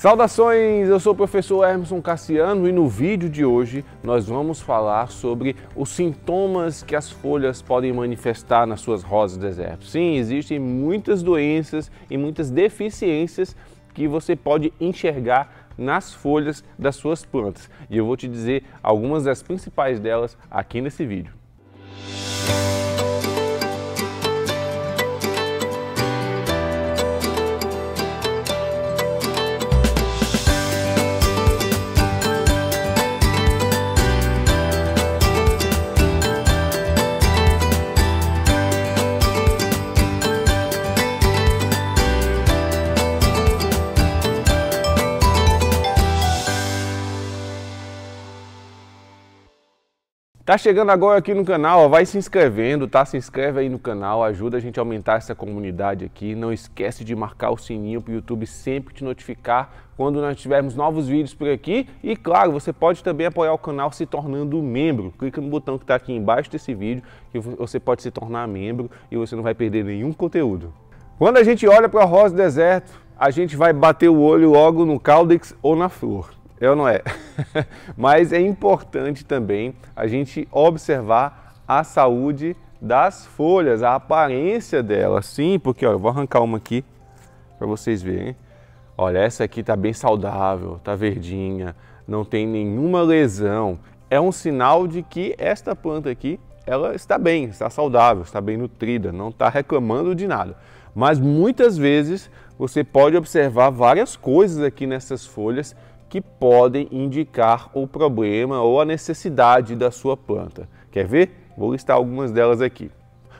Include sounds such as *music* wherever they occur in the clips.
Saudações, eu sou o professor Emerson Cassiano e no vídeo de hoje nós vamos falar sobre os sintomas que as folhas podem manifestar nas suas rosas desertas. deserto. Sim, existem muitas doenças e muitas deficiências que você pode enxergar nas folhas das suas plantas. E eu vou te dizer algumas das principais delas aqui nesse vídeo. Música Tá chegando agora aqui no canal, ó, vai se inscrevendo, tá? Se inscreve aí no canal, ajuda a gente a aumentar essa comunidade aqui. Não esquece de marcar o sininho para o YouTube sempre te notificar quando nós tivermos novos vídeos por aqui. E claro, você pode também apoiar o canal se tornando membro. Clica no botão que está aqui embaixo desse vídeo que você pode se tornar membro e você não vai perder nenhum conteúdo. Quando a gente olha para a rosa deserto, a gente vai bater o olho logo no Caldex ou na flor eu é não é. *laughs* Mas é importante também a gente observar a saúde das folhas, a aparência delas. Sim, porque ó, eu vou arrancar uma aqui para vocês verem. Olha, essa aqui está bem saudável, está verdinha, não tem nenhuma lesão. É um sinal de que esta planta aqui ela está bem, está saudável, está bem nutrida, não está reclamando de nada. Mas muitas vezes você pode observar várias coisas aqui nessas folhas que podem indicar o problema ou a necessidade da sua planta. Quer ver? Vou listar algumas delas aqui.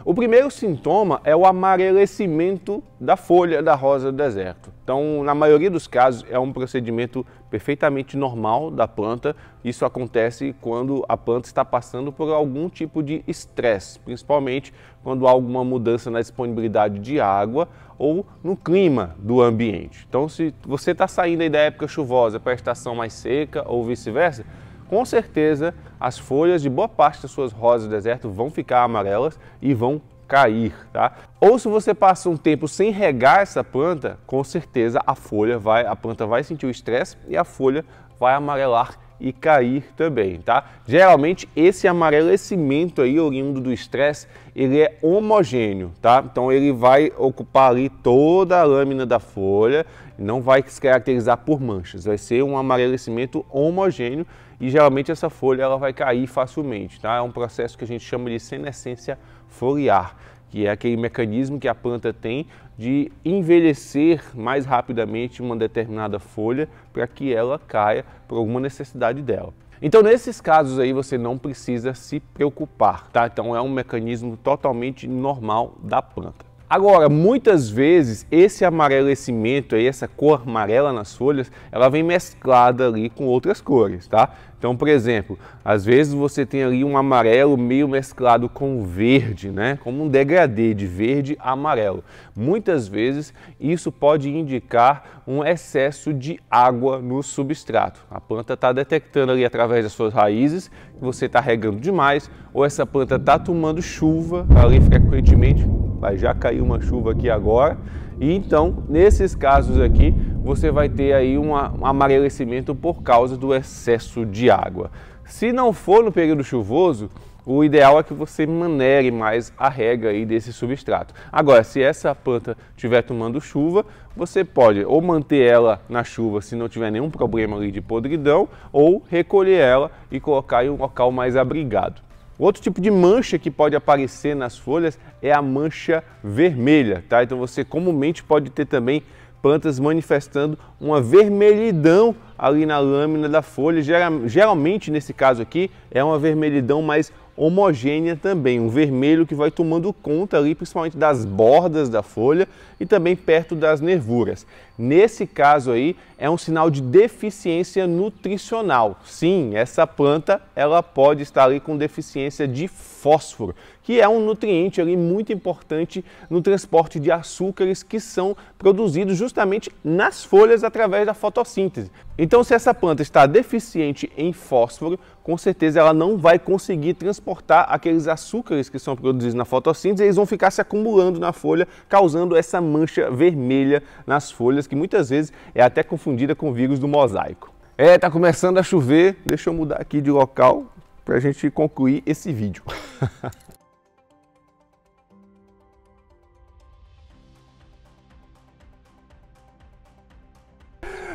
O primeiro sintoma é o amarelecimento da folha da rosa do deserto. Então, na maioria dos casos, é um procedimento perfeitamente normal da planta. Isso acontece quando a planta está passando por algum tipo de estresse, principalmente quando há alguma mudança na disponibilidade de água ou no clima do ambiente. Então, se você está saindo da época chuvosa para a estação mais seca ou vice-versa, com certeza as folhas de boa parte das suas rosas do deserto vão ficar amarelas e vão cair, tá? Ou se você passa um tempo sem regar essa planta, com certeza a folha vai, a planta vai sentir o estresse e a folha vai amarelar e cair também, tá? Geralmente esse amarelecimento aí oriundo do estresse, ele é homogêneo, tá? Então ele vai ocupar ali toda a lâmina da folha, não vai se caracterizar por manchas, vai ser um amarelecimento homogêneo e geralmente essa folha ela vai cair facilmente, tá? É um processo que a gente chama de senescência foliar que é aquele mecanismo que a planta tem de envelhecer mais rapidamente uma determinada folha para que ela caia por alguma necessidade dela. Então, nesses casos aí, você não precisa se preocupar, tá? Então, é um mecanismo totalmente normal da planta. Agora, muitas vezes esse amarelecimento aí, essa cor amarela nas folhas, ela vem mesclada ali com outras cores, tá? Então, por exemplo, às vezes você tem ali um amarelo meio mesclado com verde, né? Como um degradê de verde a amarelo. Muitas vezes isso pode indicar um excesso de água no substrato. A planta está detectando ali através das suas raízes que você está regando demais ou essa planta está tomando chuva ali frequentemente Vai já cair uma chuva aqui agora. E então, nesses casos aqui, você vai ter aí um amarelecimento por causa do excesso de água. Se não for no período chuvoso, o ideal é que você manere mais a rega aí desse substrato. Agora, se essa planta estiver tomando chuva, você pode ou manter ela na chuva se não tiver nenhum problema ali de podridão, ou recolher ela e colocar em um local mais abrigado. Outro tipo de mancha que pode aparecer nas folhas é a mancha vermelha, tá? Então você comumente pode ter também plantas manifestando uma vermelhidão ali na lâmina da folha. Geralmente, nesse caso aqui, é uma vermelhidão mais homogênea também, um vermelho que vai tomando conta ali, principalmente das bordas da folha e também perto das nervuras. Nesse caso aí, é um sinal de deficiência nutricional. Sim, essa planta ela pode estar ali com deficiência de fósforo, que é um nutriente ali muito importante no transporte de açúcares que são produzidos justamente nas folhas através da fotossíntese. Então, se essa planta está deficiente em fósforo, com certeza ela não vai conseguir transportar aqueles açúcares que são produzidos na fotossíntese, eles vão ficar se acumulando na folha, causando essa mancha vermelha nas folhas, que muitas vezes é até confundida com vírus do mosaico. É, tá começando a chover, deixa eu mudar aqui de local para a gente concluir esse vídeo. *laughs*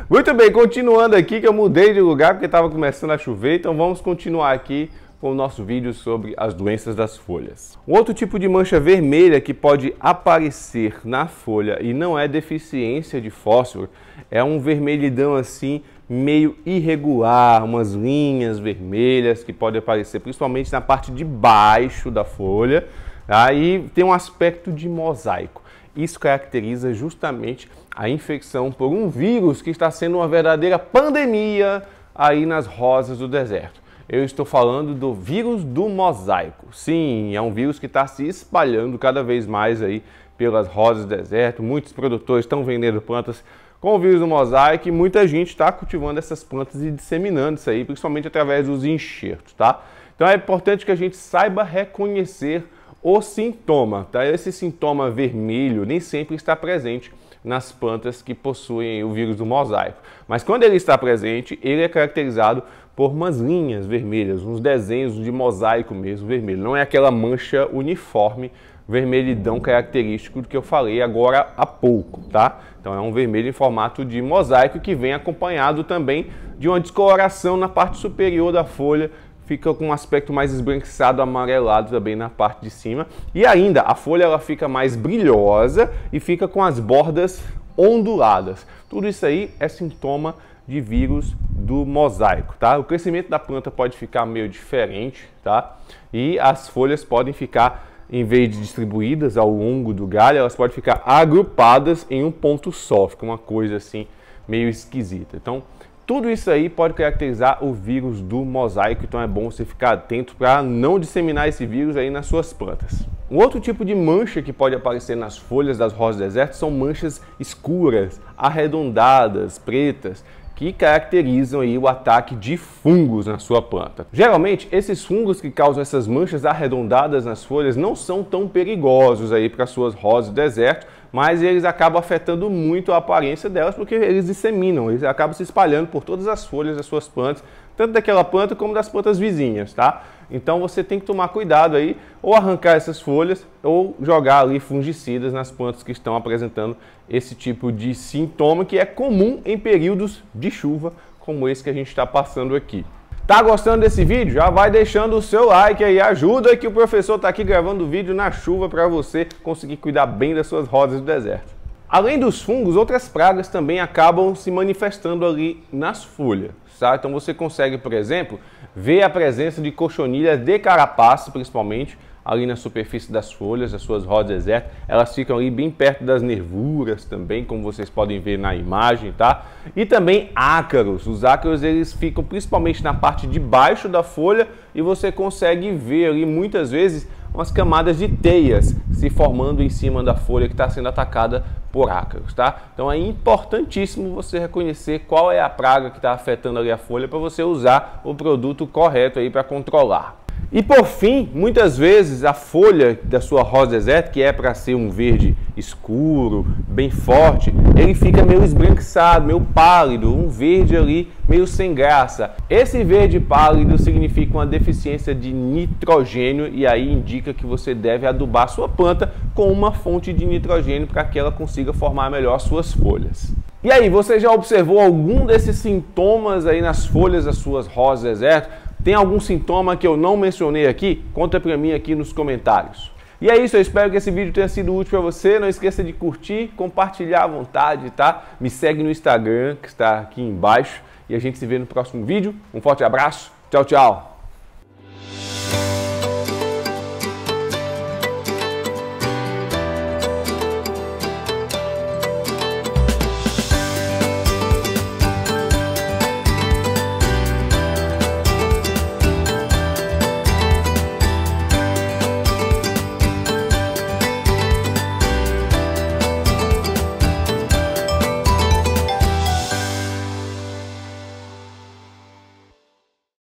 Muito bem, continuando aqui, que eu mudei de lugar porque estava começando a chover, então vamos continuar aqui com o nosso vídeo sobre as doenças das folhas. Um outro tipo de mancha vermelha que pode aparecer na folha e não é deficiência de fósforo é um vermelhidão assim meio irregular, umas linhas vermelhas que podem aparecer principalmente na parte de baixo da folha. Aí tá? tem um aspecto de mosaico. Isso caracteriza justamente a infecção por um vírus que está sendo uma verdadeira pandemia aí nas rosas do deserto eu estou falando do vírus do mosaico. Sim, é um vírus que está se espalhando cada vez mais aí pelas rosas do deserto. Muitos produtores estão vendendo plantas com o vírus do mosaico e muita gente está cultivando essas plantas e disseminando isso aí, principalmente através dos enxertos, tá? Então é importante que a gente saiba reconhecer o sintoma, tá? Esse sintoma vermelho nem sempre está presente nas plantas que possuem o vírus do mosaico. Mas quando ele está presente, ele é caracterizado por umas linhas vermelhas, uns desenhos de mosaico mesmo vermelho. Não é aquela mancha uniforme vermelhidão característico do que eu falei agora há pouco, tá? Então é um vermelho em formato de mosaico que vem acompanhado também de uma descoloração na parte superior da folha fica com um aspecto mais esbranquiçado, amarelado também na parte de cima. E ainda, a folha ela fica mais brilhosa e fica com as bordas onduladas. Tudo isso aí é sintoma de vírus do mosaico, tá? O crescimento da planta pode ficar meio diferente, tá? E as folhas podem ficar, em vez de distribuídas ao longo do galho, elas podem ficar agrupadas em um ponto só, fica uma coisa assim meio esquisita. Então, tudo isso aí pode caracterizar o vírus do mosaico, então é bom você ficar atento para não disseminar esse vírus aí nas suas plantas. Um outro tipo de mancha que pode aparecer nas folhas das rosas desertas são manchas escuras, arredondadas, pretas, que caracterizam aí o ataque de fungos na sua planta. Geralmente, esses fungos que causam essas manchas arredondadas nas folhas não são tão perigosos aí para suas rosas do deserto, mas eles acabam afetando muito a aparência delas porque eles disseminam, eles acabam se espalhando por todas as folhas das suas plantas, tanto daquela planta como das plantas vizinhas, tá? Então você tem que tomar cuidado aí, ou arrancar essas folhas, ou jogar ali fungicidas nas plantas que estão apresentando esse tipo de sintoma que é comum em períodos de chuva como esse que a gente está passando aqui. Tá gostando desse vídeo? Já vai deixando o seu like aí, ajuda que o professor tá aqui gravando o vídeo na chuva para você conseguir cuidar bem das suas rosas do deserto. Além dos fungos, outras pragas também acabam se manifestando ali nas folhas, tá? Então você consegue, por exemplo, ver a presença de cochonilhas de carapaço, principalmente, ali na superfície das folhas, as suas rodas exertas, elas ficam ali bem perto das nervuras também, como vocês podem ver na imagem, tá? E também ácaros, os ácaros eles ficam principalmente na parte de baixo da folha e você consegue ver ali muitas vezes umas camadas de teias se formando em cima da folha que está sendo atacada por ácaros, tá? Então é importantíssimo você reconhecer qual é a praga que está afetando ali a folha para você usar o produto correto aí para controlar. E por fim, muitas vezes a folha da sua rosa deserta, que é para ser um verde escuro, bem forte, ele fica meio esbranquiçado, meio pálido, um verde ali meio sem graça. Esse verde pálido significa uma deficiência de nitrogênio e aí indica que você deve adubar sua planta com uma fonte de nitrogênio para que ela consiga formar melhor suas folhas. E aí, você já observou algum desses sintomas aí nas folhas das suas rosas desertas? Tem algum sintoma que eu não mencionei aqui? Conta pra mim aqui nos comentários. E é isso, eu espero que esse vídeo tenha sido útil para você. Não esqueça de curtir, compartilhar à vontade, tá? Me segue no Instagram, que está aqui embaixo. E a gente se vê no próximo vídeo. Um forte abraço. Tchau, tchau.